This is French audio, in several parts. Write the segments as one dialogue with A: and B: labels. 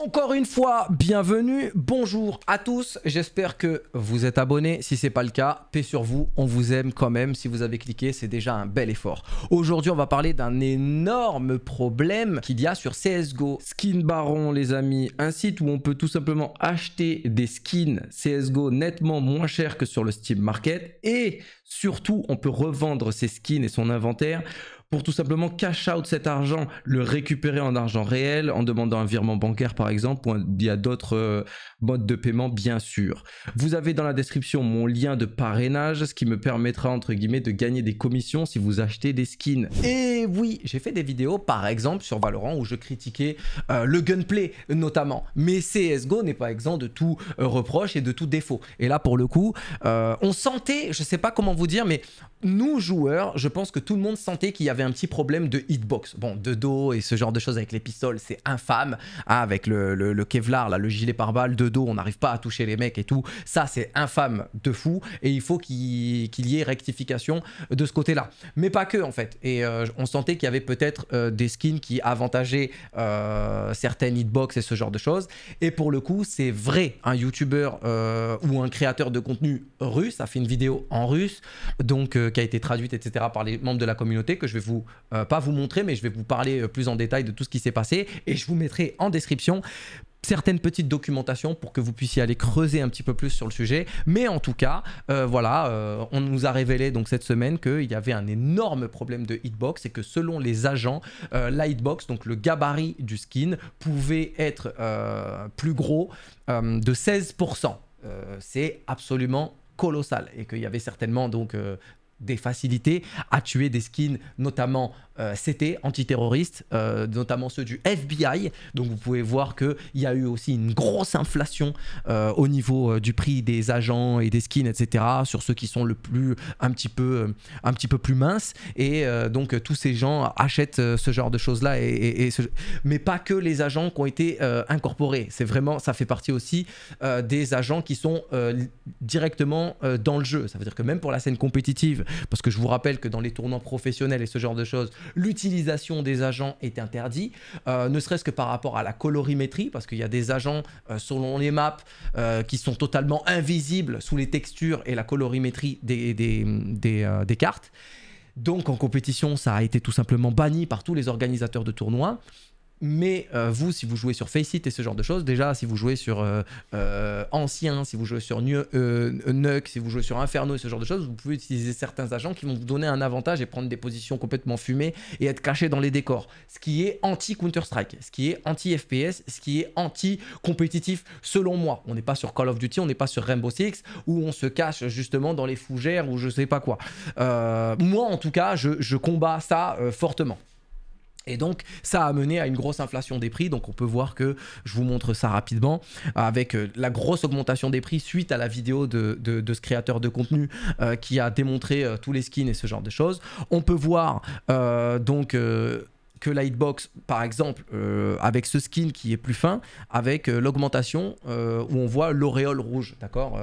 A: Encore une fois, bienvenue, bonjour à tous, j'espère que vous êtes abonnés, si c'est pas le cas, paix sur vous, on vous aime quand même, si vous avez cliqué, c'est déjà un bel effort. Aujourd'hui, on va parler d'un énorme problème qu'il y a sur CSGO. Skin Baron, les amis, un site où on peut tout simplement acheter des skins CSGO nettement moins cher que sur le Steam Market, et surtout, on peut revendre ses skins et son inventaire pour tout simplement cash out cet argent, le récupérer en argent réel, en demandant un virement bancaire par exemple, ou il y a d'autres euh, modes de paiement bien sûr. Vous avez dans la description mon lien de parrainage, ce qui me permettra entre guillemets de gagner des commissions si vous achetez des skins. Et oui, j'ai fait des vidéos par exemple sur Valorant où je critiquais euh, le gunplay notamment, mais CSGO n'est pas exempt de tout euh, reproche et de tout défaut. Et là pour le coup, on sentait, je sais pas comment vous dire, mais nous joueurs, je pense que tout le monde sentait qu'il y avait un petit problème de hitbox. Bon, de dos et ce genre de choses avec les pistoles, c'est infâme. Hein, avec le, Kevlar, là, le gilet pare-balles, de dos, on n'arrive pas à toucher les mecs et tout. Ça, c'est infâme de fou. Et il faut qu'il y ait rectification de ce côté-là. Mais pas que, en fait. Et euh, on sentait qu'il y avait peut-être euh, des skins qui avantageaient euh, certaines hitbox et ce genre de choses. Et pour le coup, c'est vrai. Un YouTuber ou un créateur de contenu russe a fait une vidéo en russe, donc qui a été traduite, etc., par les membres de la communauté que je vais vous euh, pas vous montrer, mais je vais vous parler euh, plus en détail de tout ce qui s'est passé. Et je vous mettrai en description certaines petites documentations pour que vous puissiez aller creuser un petit peu plus sur le sujet. Mais en tout cas, euh, voilà, on nous a révélé donc cette semaine qu'il y avait un énorme problème de hitbox et que selon les agents, la hitbox, donc le gabarit du skin, pouvait être plus gros de 16%. c'est absolument colossal et qu'il y avait certainement donc des facilités à tuer des skins, notamment euh, CT, antiterroristes, euh, notamment ceux du FBI. Donc vous pouvez voir qu'il y a eu aussi une grosse inflation euh, au niveau euh, du prix des agents et des skins, etc. Sur ceux qui sont le plus un petit peu, euh, un petit peu plus minces. Et donc tous ces gens achètent ce genre de choses-là. Et, et Mais pas que les agents qui ont été incorporés. C'est vraiment, ça fait partie aussi des agents qui sont directement dans le jeu. Ça veut dire que même pour la scène compétitive, parce que je vous rappelle que dans les tournois professionnels et ce genre de choses, l'utilisation des agents est interdite, euh, ne serait-ce que par rapport à la colorimétrie, parce qu'il y a des agents euh, selon les maps euh, qui sont totalement invisibles sous les textures et la colorimétrie des cartes. Donc en compétition, ça a été tout simplement banni par tous les organisateurs de tournois. Mais euh, vous, si vous jouez sur Faceit et ce genre de choses, déjà, si vous jouez sur euh, euh, Ancien, si vous jouez sur Nuke, si vous jouez sur Inferno et ce genre de choses, vous pouvez utiliser certains agents qui vont vous donner un avantage et prendre des positions complètement fumées et être caché dans les décors. Ce qui est anti-Counter-Strike, ce qui est anti-FPS, ce qui est anti-compétitif, selon moi. On n'est pas sur Call of Duty, on n'est pas sur Rainbow Six, où on se cache justement dans les fougères ou je sais pas quoi. moi, en tout cas, je, je combats ça fortement. Et donc, ça a mené à une grosse inflation des prix. Donc, on peut voir que, je vous montre ça rapidement, avec euh, la grosse augmentation des prix suite à la vidéo de, ce créateur de contenu euh, qui a démontré euh, tous les skins et ce genre de choses. On peut voir donc que la hitbox, par exemple, euh, avec ce skin qui est plus fin, avec euh, l'augmentation euh, où on voit l'auréole rouge, d'accord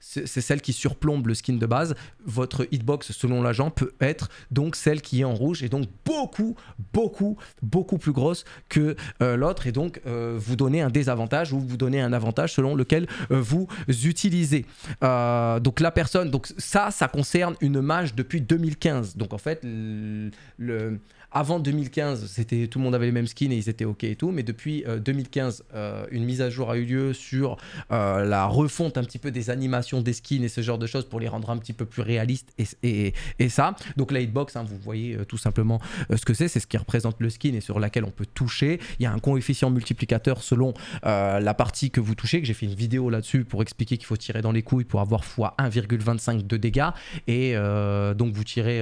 A: C'est celle qui surplombe le skin de base. Votre hitbox, selon l'agent, peut être donc celle qui est en rouge et donc beaucoup, beaucoup, beaucoup plus grosse que l'autre et donc vous donnez un désavantage ou vous donnez un avantage selon lequel vous utilisez. donc la personne, donc ça, ça concerne une mage depuis 2015. Donc en fait, le avant 2015, c'était tout le monde avait les mêmes skins et ils étaient ok et tout, mais depuis 2015, euh, euh, une mise à jour a eu lieu sur euh, la refonte un petit peu des animations des skins et ce genre de choses pour les rendre un petit peu plus réalistes et, ça. Donc la hitbox, hein, vous voyez tout simplement ce que c'est, c'est ce qui représente le skin et sur laquelle on peut toucher. Il y a un coefficient multiplicateur selon la partie que vous touchez, que j'ai fait une vidéo là-dessus pour expliquer qu'il faut tirer dans les couilles pour avoir x1,25 de dégâts et donc vous tirez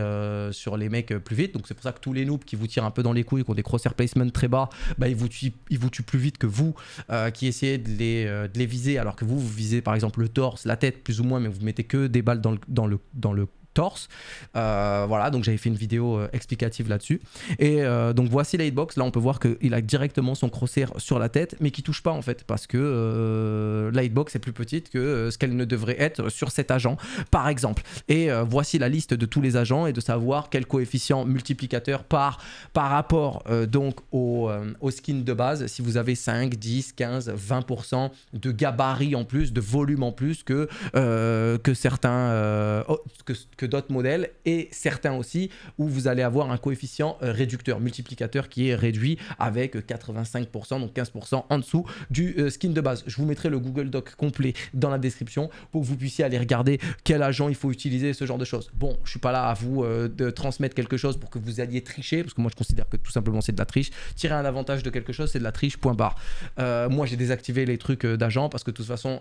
A: sur les mecs plus vite. Donc c'est pour ça que tous les nous qui vous tire un peu dans les couilles, qui ont des crosshair placements très bas, bah, ils, vous tuent, vous plus vite que vous euh, qui essayez euh, de les, viser alors que vous, vous visez par exemple le torse, la tête plus ou moins, mais vous mettez que des balles dans le, dans le, dans le torse. Euh, voilà, donc j'avais fait une vidéo euh, explicative là-dessus. Et euh, donc voici la Là, on peut voir qu'il a directement son crosshair sur la tête, mais qui touche pas en fait, parce que la hitbox est plus petite que ce qu'elle ne devrait être sur cet agent, par exemple. Et voici la liste de tous les agents et de savoir quel coefficient multiplicateur par, par rapport donc au, skin de base, si vous avez 5, 10, 15, 20% de gabarit en plus, de volume en plus que, que certains que, d'autres modèles et certains aussi où vous allez avoir un coefficient euh, réducteur, multiplicateur qui est réduit avec 85%, donc 15% en dessous du euh, skin de base. Je vous mettrai le Google Doc complet dans la description pour que vous puissiez aller regarder quel agent il faut utiliser, ce genre de choses. Bon, je suis pas là à vous euh, de transmettre quelque chose pour que vous alliez tricher, parce que moi je considère que tout simplement c'est de la triche. Tirer un avantage de quelque chose, c'est de la triche, point barre. moi j'ai désactivé les trucs d'agents parce que de toute façon,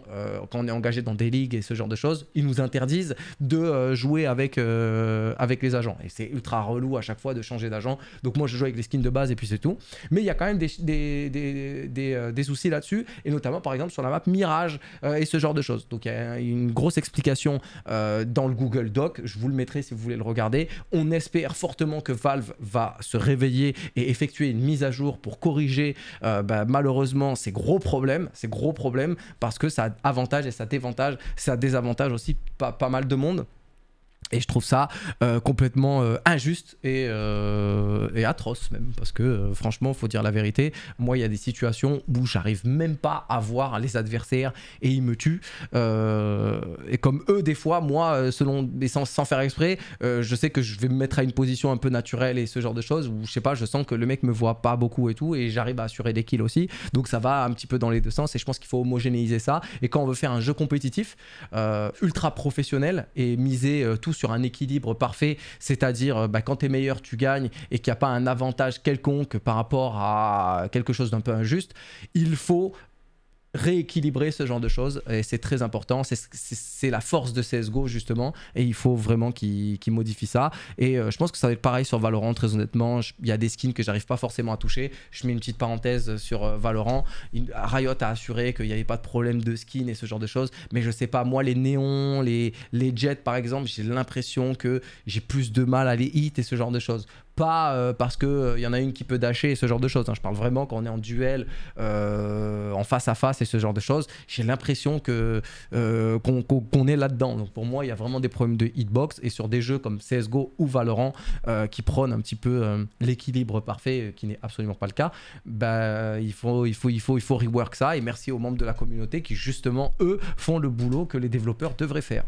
A: quand on est engagé dans des ligues et ce genre de choses, ils nous interdisent de jouer avec avec, euh, avec les agents. Et c'est ultra relou à chaque fois de changer d'agent. Donc moi je joue avec les skins de base et puis c'est tout. Mais il y a quand même des, des, euh, soucis là-dessus, et notamment par exemple sur la map Mirage euh, et ce genre de choses. Donc il y a une grosse explication dans le Google Doc, je vous le mettrai si vous voulez le regarder. On espère fortement que Valve va se réveiller et effectuer une mise à jour pour corriger bah, malheureusement ces gros problèmes, ces gros problèmes, parce que ça avantage et ça dévantage, ça désavantage aussi pas, pas mal de monde. Et je trouve ça euh, complètement euh, injuste euh, et, atroce même, parce que franchement, il faut dire la vérité, moi, il y a des situations où j'arrive même pas à voir les adversaires et ils me tuent. et comme eux, des fois, moi, selon des sans, sans faire exprès, je sais que je vais me mettre à une position un peu naturelle et ce genre de choses, où je sais pas, je sens que le mec me voit pas beaucoup et tout, et j'arrive à assurer des kills aussi. Donc ça va un petit peu dans les deux sens, et je pense qu'il faut homogénéiser ça. Et quand on veut faire un jeu compétitif, ultra professionnel, et miser tout sur un équilibre parfait, c'est-à-dire euh, bah, quand tu es meilleur, tu gagnes et qu'il n'y a pas un avantage quelconque par rapport à quelque chose d'un peu injuste, il faut rééquilibrer ce genre de choses et c'est très important. C'est la force de CSGO justement et il faut vraiment qu'ils modifient ça. Et euh, je pense que ça va être pareil sur Valorant, très honnêtement. Il y a des skins que j'arrive pas forcément à toucher. Je mets une petite parenthèse sur euh, Valorant. Riot a assuré qu'il n'y avait pas de problème de skins et ce genre de choses. Mais je sais pas, moi, les néons, les, les jets par exemple, j'ai l'impression que j'ai plus de mal à les hit et ce genre de choses pas euh, parce qu'il euh, y en a une qui peut dasher et ce genre de choses. Hein. Je parle vraiment quand on est en duel, euh, en face à face et ce genre de choses. J'ai l'impression que qu'on est là-dedans. Donc pour moi, il y a vraiment des problèmes de hitbox et sur des jeux comme CSGO ou Valorant qui prônent un petit peu l'équilibre parfait, qui n'est absolument pas le cas, bah, il, faut, il, faut, il, faut, il faut rework ça. Et merci aux membres de la communauté qui, justement, eux, font le boulot que les développeurs devraient faire.